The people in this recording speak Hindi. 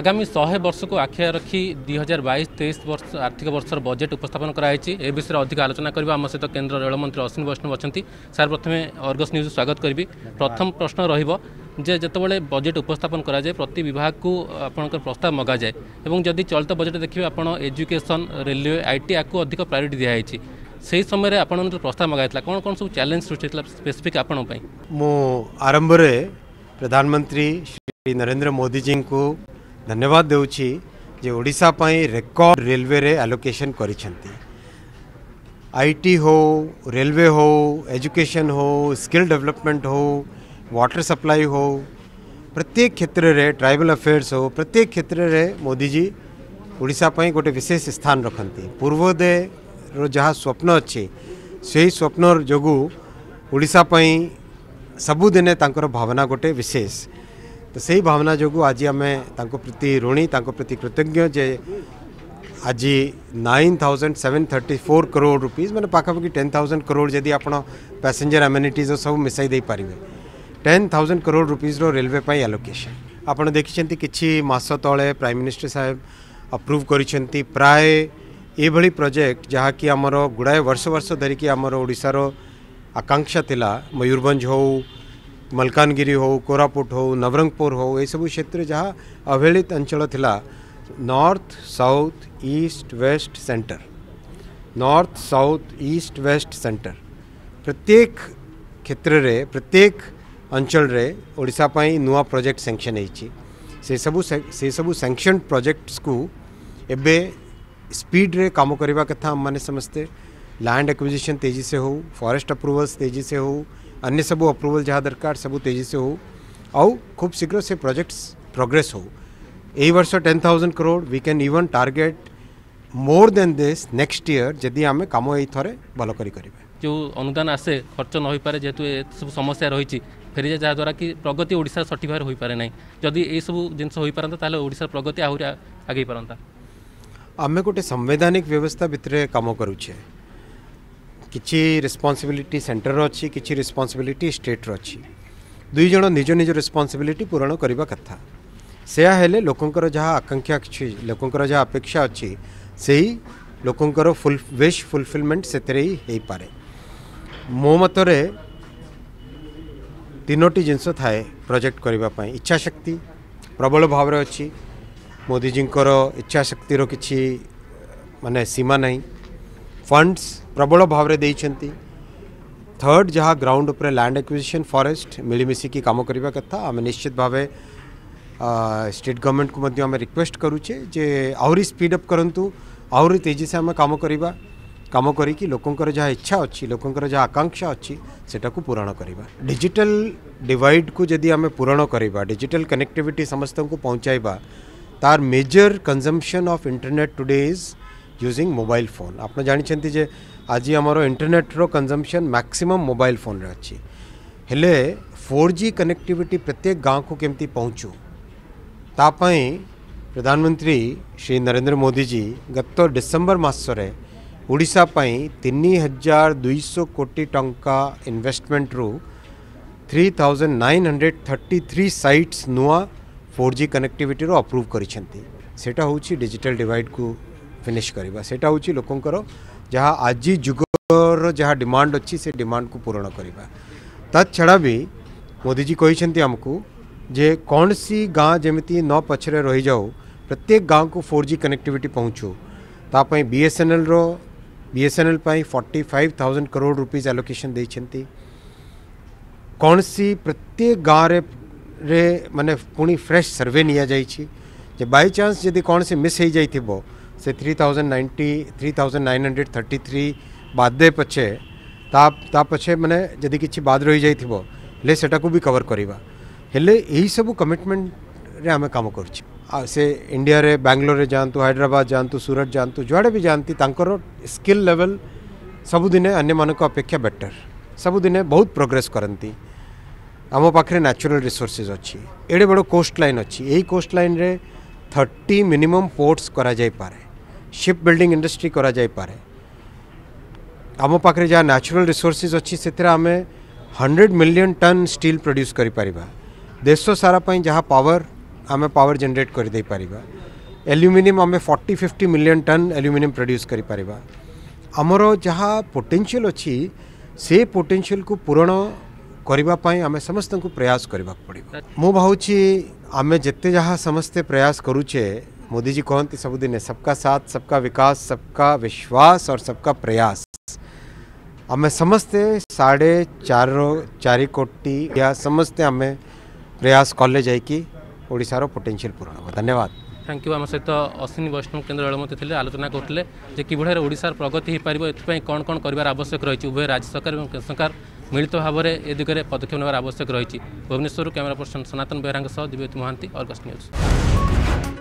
আগামী শহে বর্ষক আখি রাখি দুই হাজার বাইশ তেইশ বর্ষ আর্থিক বর্ষর বজেট উপস্থাপন করা হয়েছে এ বিষয়ে অধিক আলোচনা করবে আমার সহ কেন্দ্র রেলমন্ত্রী অশ্বিনী বৈষ্ণব অনেক স্যার প্রথমে অর্গস নিউজ স্বাগত করবি প্রথম প্রশ্ন রহব যে যেতবে বজেট উপস্থাপন করা যায় প্রতি বিভাগকে আপনার প্রস্তাব মগা যায় এবং যদি চলিত বজেট দেখবে আপনার এজুকেশন রেলওয়ে আইটি আকু অধিক প্রায়োরিটি দিয়া হয়েছে সেই সময় আপনার প্রস্তাব মগা মগাইলা কোণ কোণ সব চ্যালেঞ্জ সৃষ্টি হয়েছিল স্পেসিফিক আপনার মু আরম্ভে প্রধানমন্ত্রী শ্রী নরেন্দ্র মোদিজী धन्यवाद जे रेकर्ड रेलवे रे आलोकेशन कर आईटी हो रेलवे हो एजुकेशन हो स्किल डेवलपमेंट हो वाटर सप्लाई हो प्रत्येक क्षेत्र रे ट्राइबल अफेयर्स हो प्रत्येक क्षेत्र रे मोदी जी ओडापी गोटे विशेष स्थान रखती पूर्वोदय रो जहाँ स्वप्न अच्छे से ही स्वप्न जो ओापी सबुदिने भावना गोटे विशेष तो से ही भावना जो आज आम प्रति ऋणी प्रति कृतज्ञ जे आज nine thousand seven thirty four crore rupees मैंने पाखापाखी टेन थाउजेंड करोड़ जदि आप पैसेंजर एम्यूनिटीज सब मिसाई दे पारे ten thousand crore rupees railway allocation आपत देखिं किस ते प्राइम मिनिस्टर साहेब अप्रूव कर प्राय यह प्रोजेक्ट जहाँकि आमर गुड़ाए वर्ष वर्ष धरिकी आम ओडार आकांक्षा थी मयूरभ हो मलकानगिरी हो कोरापुट हो नवरंगपुर हो ये सब क्षेत्र जहाँ अवहेलित अंचल थिला north south east west centre north south east west centre प्रत्येक क्षेत्र रे प्रत्येक अंचल रे ओडिशा पाई नुआ प्रोजेक्ट सैंक्शन हो से से सब सैंक्शन प्रोजेक्ट्स को एबे स्पीड रे काम करने कथा मैंने समस्ते लैंड एक्विजिशन तेजी से हो फॉरेस्ट अप्रूवल्स तेजी से हो अन्य सब अप्रूवल जहाँ दरकार सब तेजी से हो खूब शीघ्र से प्रोजेक्ट्स प्रोग्रेस हो वर्ष ten thousand crore we can even target more than this next year जदि आम कम ये भल कर जो अनुदान आसे खर्च न हो पाए जेहतु सब समस्या रही फेरी जाए जहाद्वारा कि प्रगति ओडा सठिक भाव हो पारे ना जदि यू जिनस हो पारा तो प्रगति आहरी आगे पारंता आम गोटे संवैधानिक व्यवस्था भितर कम करुचे किसी रेस्पनसबिलिटी सेन्टर अच्छी किसी रेस्पनसबिलिटी स्टेट्र अच्छी दुईज निज निज रेस्पनसबिलिटी पूरण करने कथा से लोकंर जहाँ आकांक्षा अच्छी लोकंर जहाँ अपेक्षा अच्छी से ही लोकंर फुल वेस्ट फुलफिलमेंट से ही पारे मो मतरे तीनो जिनस थाए प्रोजेक्ट करने इच्छाशक्ति प्रबल भाव अच्छी मोदीजी इच्छाशक्तिर कि मानने सीमा नहीं फंडस प्रबल भाव में थर्ड जहाँ ग्राउंड उपर लैंड एक्विजिशन फॉरेस्ट मिलमिशिक काम करने कथा आम निश्चित भाव स्टेट गवर्नमेंट को मध्यम रिक्वेस्ट करूचे जे आहरी स्पीडअप करूँ आहरी तेजी से आम कम करवा कम करी लोकंर जहाँ इच्छा अच्छी लोकंर जहाँ आकांक्षा अच्छी से पूरण करवा डिजिटल डिवाइड को जदि आम पूरण करवा डिजिटल कनेक्टिविटी समस्त को पहुँचाइबा तार major consumption of internet today is using mobile phone आप जानी जे आज आम इंटरनेट रो कंजम्पशन मैक्सिमम मोबाइल फोन रे अच्छी हेले 4G कनेक्टिविटी प्रत्येक गाँव को केमती पहुँचू ताप प्रधानमंत्री श्री नरेंद्र मोदी जी गत डिसेंबर मासरे ओडापी तीन हजार दुईश कोटी टंका इन्वेस्टमेंट रु three thousand nine hundred thirty three sites नुआ फोर जि कनेक्टिविटर अप्रूव करजिटाल डिवाइड को फिनिश करवा से लोकंर जहाँ आज जुगर जहाँ डिमांड अच्छी से डिमांड को पूरण करवा छड़ा भी मोदी जी कही आमको जे कौन सी गाँ जमी न पचर रही जाऊ प्रत्येक गाँव को फोर जी कनेक्टिविटी पहुँचुता BSNL L BSNL S forty five thousand crore rupees allocation दे कौन सी प्रत्येक गाँव रे, रे मैंने पुणी फ्रेश सर्वे निया जाए जे बाय चांस यदि कौन से मिस हो जाइए से 3090 3933 बाद दे पछे ता ता पछे मने जदी किछि बाद रही जाई थिबो ले सेटा को भी कवर करिवा हेले एही सब कमिटमेंट रे हमें काम करछ आ से इंडिया रे बेंगलोर रे जानतु हैदराबाद जानतु सूरत जानतु जोडे भी जानती तांकर स्किल लेवल सब दिने अन्य मन को अपेक्षा बेटर सब दिने बहुत प्रोग्रेस करंती आम पाखे नेचुरल रिसोर्सेज अच्छी एडे बडो कोस्ट लाइन अच्छी एही कोस्ट लाइन रे 30 मिनिमम पोर्ट्स करा जाई पारे सिप बिल्डिंग इंडस्ट्री करें आम पाखे जहाँ न्याचुराल रिसोर्सेस अच्छी से आम hundred million tonne steel produce करस सारापी जहाँ पावर आम पावर जेनेट कर दे एल्युमिनियम आम forty fifty million tonne aluminium produce करमर जहाँ पोटेनसीयल अच्छी से पोटेनसीयल को पूरण करने समस्त को प्रयास करने को पड़ मु भाई आम जिते जहाँ समस्ते प्रयास करूचे मोदी जी कहते सबुदिन सबका साथ सबका विकास सबका विश्वास और सबका प्रयास आम समस्ते साढ़े चार चार कोटी या समस्ते आम प्रयास कले जाकिशार पोटेनसीयल पूरण धन्यवाद थैंक यू आम सहित अश्विनी वैष्णव केन्द्र रेलमंत्री थे आलोचना करते किभर ओडार प्रगति हो पारे कौन कौन कर आवश्यक रही उभय राज्य सरकार और केन्द्र सरकार मिलित भाव में यह दिग्वे पदक्षेप नवर आवश्यक रही भुवनेश्वर कैमेरा पर्सन सनातन बेहरा दिव्यति महां अर्गस्ट न्यूज